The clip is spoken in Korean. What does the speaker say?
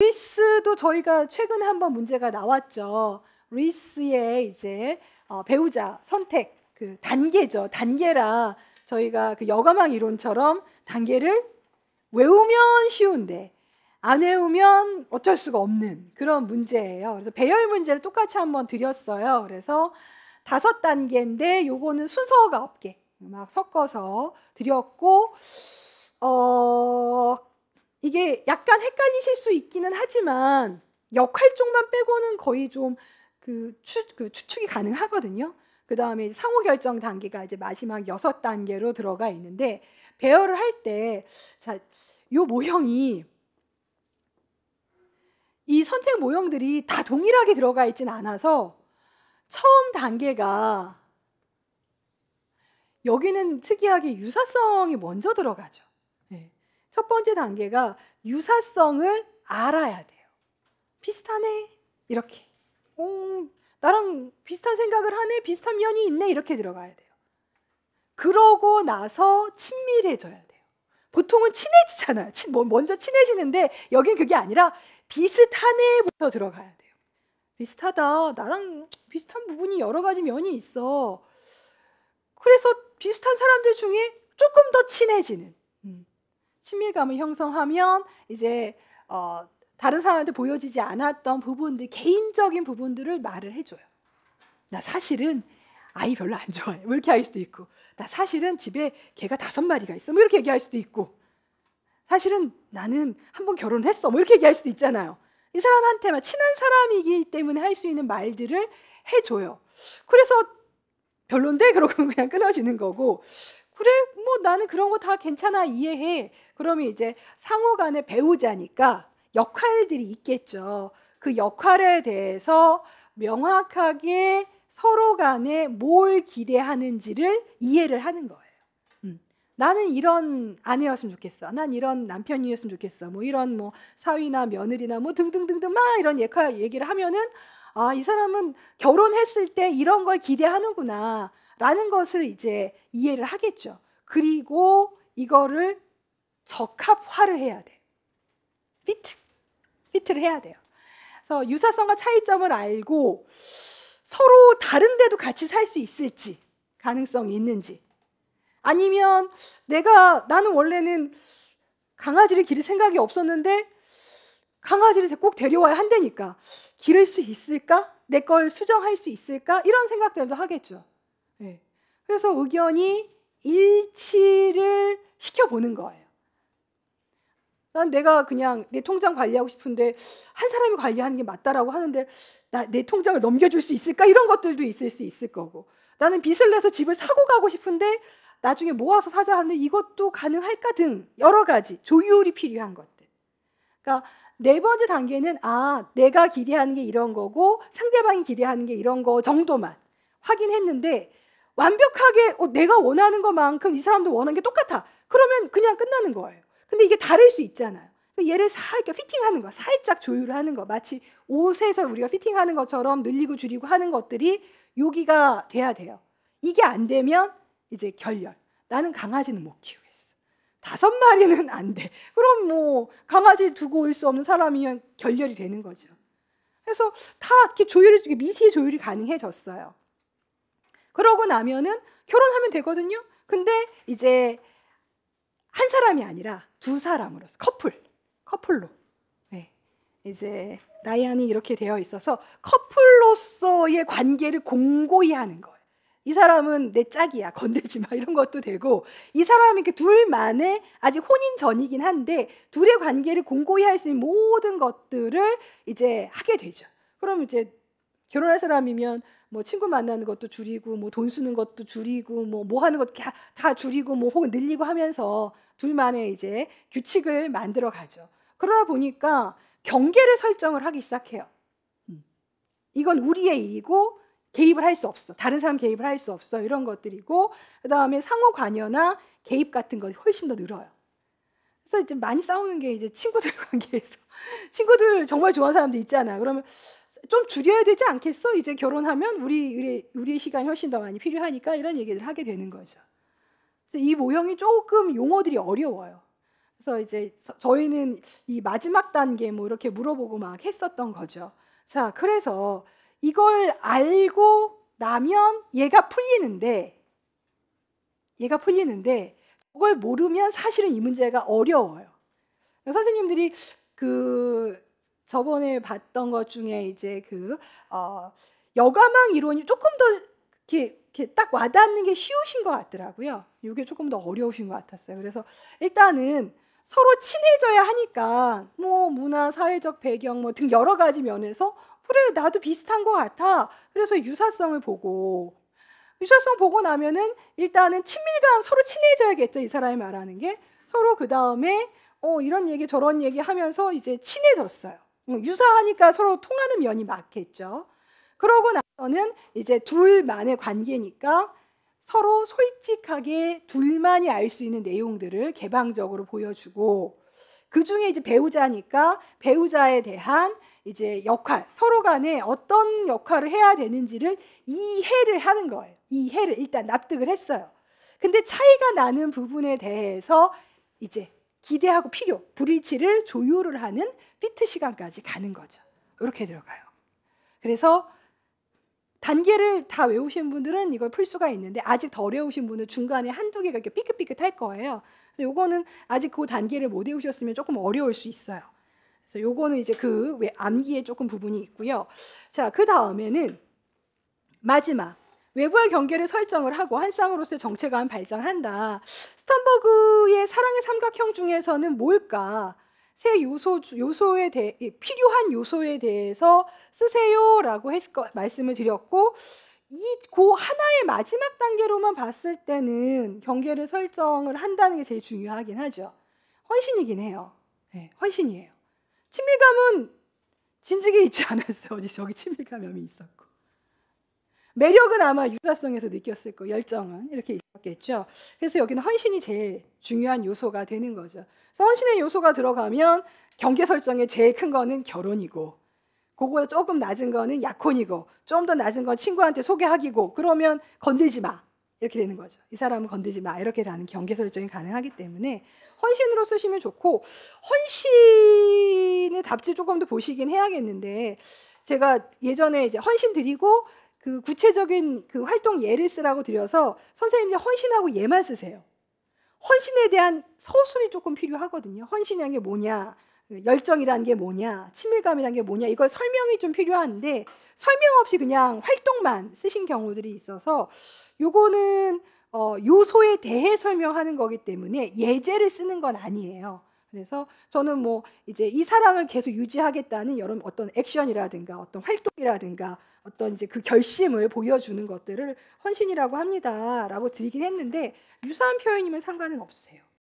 리스도 저희가 최근에 한번 문제가 나왔죠. 리스의 이제 어, 배우자 선택 그 단계죠. 단계라 저희가 그 여가망 이론처럼 단계를 외우면 쉬운데 안 외우면 어쩔 수가 없는 그런 문제예요. 그래서 배열 문제를 똑같이 한번 드렸어요. 그래서 다섯 단계인데 요거는 순서가 없게 막 섞어서 드렸고 어 이게 약간 헷갈리실 수 있기는 하지만 역할 쪽만 빼고는 거의 좀그 그 추측이 가능하거든요. 그 다음에 상호 결정 단계가 이제 마지막 여섯 단계로 들어가 있는데 배열을 할 때 자 요 모형이 이 선택 모형들이 다 동일하게 들어가 있진 않아서 처음 단계가 여기는 특이하게 유사성이 먼저 들어가죠. 첫 번째 단계가 유사성을 알아야 돼요. 비슷하네. 이렇게. 오, 나랑 비슷한 생각을 하네. 비슷한 면이 있네. 이렇게 들어가야 돼요. 그러고 나서 친밀해져야 돼요. 보통은 친해지잖아요. 친, 뭐, 먼저 친해지는데 여긴 그게 아니라 비슷하네부터 들어가야 돼요. 비슷하다. 나랑 비슷한 부분이 여러 가지 면이 있어. 그래서 비슷한 사람들 중에 조금 더 친해지는 친밀감을 형성하면 이제 어, 다른 사람한테 보여지지 않았던 부분들 개인적인 부분들을 말을 해줘요. 나 사실은 아이 별로 안 좋아해. 뭐 이렇게 할 수도 있고, 나 사실은 집에 개가 다섯 마리가 있어. 뭐 이렇게 얘기할 수도 있고, 사실은 나는 한번 결혼했어. 뭐 이렇게 얘기할 수도 있잖아요. 이 사람한테만 친한 사람이기 때문에 할 수 있는 말들을 해줘요. 그래서 별론데 그러고 그냥 끊어지는 거고 그래 뭐 나는 그런 거 다 괜찮아 이해해. 그러면 이제 상호 간의 배우자니까 역할들이 있겠죠. 그 역할에 대해서 명확하게 서로 간에 뭘 기대하는지를 이해를 하는 거예요. 음. 나는 이런 아내였으면 좋겠어. 난 이런 남편이었으면 좋겠어. 뭐 이런 뭐 사위나 며느리나 뭐 등등등등 막 이런 얘기를 하면은 아, 이 사람은 결혼했을 때 이런 걸 기대하는구나. 라는 것을 이제 이해를 하겠죠. 그리고 이거를 적합화를 해야 돼. 피트. 피트를 해야 돼요. 그래서 유사성과 차이점을 알고 서로 다른데도 같이 살 수 있을지 가능성이 있는지 아니면 내가 나는 원래는 강아지를 기를 생각이 없었는데 강아지를 꼭 데려와야 한다니까 기를 수 있을까? 내 걸 수정할 수 있을까? 이런 생각들도 하겠죠. 예. 그래서 의견이 일치를 시켜보는 거예요. 난 내가 그냥 내 통장 관리하고 싶은데 한 사람이 관리하는 게 맞다라고 하는데 나 내 통장을 넘겨줄 수 있을까 이런 것들도 있을 수 있을 거고 나는 빚을 내서 집을 사고 가고 싶은데 나중에 모아서 사자 하는데 이것도 가능할까 등 여러 가지 조율이 필요한 것들. 그러니까 네 번째 단계는 아 내가 기대하는 게 이런 거고 상대방이 기대하는 게 이런 거 정도만 확인했는데 완벽하게 어, 내가 원하는 것만큼 이 사람도 원하는 게 똑같아. 그러면 그냥 끝나는 거예요. 근데 이게 다를 수 있잖아요. 그 얘를 살짝 그러니까 피팅하는 거, 살짝 조율을 하는 거, 마치 옷에서 우리가 피팅하는 것처럼 늘리고 줄이고 하는 것들이 요기가 돼야 돼요. 이게 안 되면 이제 결렬. 나는 강아지는 못 키우겠어. 다섯 마리는 안 돼. 그럼 뭐 강아지 두고 올 수 없는 사람이면 결렬이 되는 거죠. 그래서 다 이렇게 조율이 미세 조율이 가능해졌어요. 그러고 나면은 결혼하면 되거든요. 근데 이제 한 사람이 아니라 두사람으로 커플, 커플로. 네. 이제 나이안이 이렇게 되어 있어서 커플로서의 관계를 공고히 하는 거예요. 이 사람은 내 짝이야 건들지 마 이런 것도 되고 이 사람이 이렇게 둘만의 아직 혼인 전이긴 한데 둘의 관계를 공고히 할 수 있는 모든 것들을 이제 하게 되죠. 그럼 이제 결혼할 사람이면 뭐 친구 만나는 것도 줄이고 뭐 돈 쓰는 것도 줄이고 뭐뭐 뭐 하는 것도 다 줄이고 뭐 혹은 늘리고 하면서 둘만의 이제 규칙을 만들어 가죠. 그러다 보니까 경계를 설정을 하기 시작해요. 음. 이건 우리의 일이고 개입을 할 수 없어. 다른 사람 개입을 할 수 없어. 이런 것들이고 그다음에 상호 관여나 개입 같은 것이 훨씬 더 늘어요. 그래서 이제 많이 싸우는 게 이제 친구들 관계에서 친구들 정말 좋아하는 사람도 있잖아. 그러면 좀 줄여야 되지 않겠어? 이제 결혼하면 우리 우리 우리의 시간이 훨씬 더 많이 필요하니까 이런 얘기를 하게 되는 거죠. 이 모형이 조금 용어들이 어려워요. 그래서 이제 저희는 이 마지막 단계 뭐 이렇게 물어보고 막 했었던 거죠. 자, 그래서 이걸 알고 나면 얘가 풀리는데 얘가 풀리는데 그걸 모르면 사실은 이 문제가 어려워요. 선생님들이 그 저번에 봤던 것 중에 이제 그 어, 여가망 이론이 조금 더 이렇게, 이렇게 딱 와닿는 게 쉬우신 것 같더라고요. 이게 조금 더 어려우신 것 같았어요. 그래서 일단은 서로 친해져야 하니까 뭐 문화, 사회적 배경 뭐 등 여러 가지 면에서 그래 나도 비슷한 것 같아. 그래서 유사성을 보고 유사성 보고 나면은 일단은 친밀감 서로 친해져야겠죠 이 사람이 말하는 게 서로 그 다음에 어 이런 얘기 저런 얘기 하면서 이제 친해졌어요. 뭐 유사하니까 서로 통하는 면이 맞겠죠. 그러고 나서는 이제 둘만의 관계니까 서로 솔직하게 둘만이 알 수 있는 내용들을 개방적으로 보여주고 그 중에 이제 배우자니까 배우자에 대한 이제 역할 서로 간에 어떤 역할을 해야 되는지를 이해를 하는 거예요. 이해를 일단 납득을 했어요. 근데 차이가 나는 부분에 대해서 이제 기대하고 필요, 불일치를 조율을 하는 피트 시간까지 가는 거죠. 이렇게 들어가요. 그래서 단계를 다 외우신 분들은 이걸 풀 수가 있는데 아직 더어려우신 분은 중간에 한두 개가 이렇게 삐끗삐끗할 거예요. 요거는 아직 그 단계를 못 외우셨으면 조금 어려울 수 있어요. 그래서 요거는 이제 그 암기에 조금 부분이 있고요. 자, 그 다음에는 마지막 외부와 경계를 설정을 하고 한 쌍으로서의 정체감 발전한다. 스탄버그의 사랑의 삼각형 중에서는 뭘까? 새 요소 요소에 대해 필요한 요소에 대해서 쓰세요라고 했, 말씀을 드렸고 이고 그 하나의 마지막 단계로만 봤을 때는 경계를 설정을 한다는 게 제일 중요하긴 하죠. 헌신이긴 해요. 네, 헌신이에요. 친밀감은 진즉에 있지 않았어요. 어디 저기 친밀감염이 있었고. 매력은 아마 유다성에서 느꼈을 거 열정은 이렇게 있었겠죠. 그래서 여기는 헌신이 제일 중요한 요소가 되는 거죠. 그래서 헌신의 요소가 들어가면 경계 설정의 제일 큰 거는 결혼이고 그거보다 조금 낮은 거는 약혼이고 좀 더 낮은 건 친구한테 소개하기고 그러면 건들지 마. 이렇게 되는 거죠. 이 사람은 건드지 마. 이렇게 라는 경계 설정이 가능하기 때문에 헌신으로 쓰시면 좋고 헌신의 답지 조금 더 보시긴 해야겠는데 제가 예전에 이제 헌신 드리고 그 구체적인 그 활동 예를 쓰라고 드려서 선생님 이 헌신하고 예만 쓰세요. 헌신에 대한 서술이 조금 필요하거든요. 헌신이란 게 뭐냐, 그 열정이란 게 뭐냐, 친밀감이란 게 뭐냐 이걸 설명이 좀 필요한데 설명 없이 그냥 활동만 쓰신 경우들이 있어서 요거는 어, 요소에 대해 설명하는 거기 때문에 예제를 쓰는 건 아니에요. 그래서 저는 뭐 이제 이 사랑을 계속 유지하겠다는 여러 어떤 액션이라든가 어떤 활동이라든가 어떤 이제 그 결심을 보여주는 것들을 헌신이라고 합니다라고 드리긴 했는데 유사한 표현이면 상관은 없어요.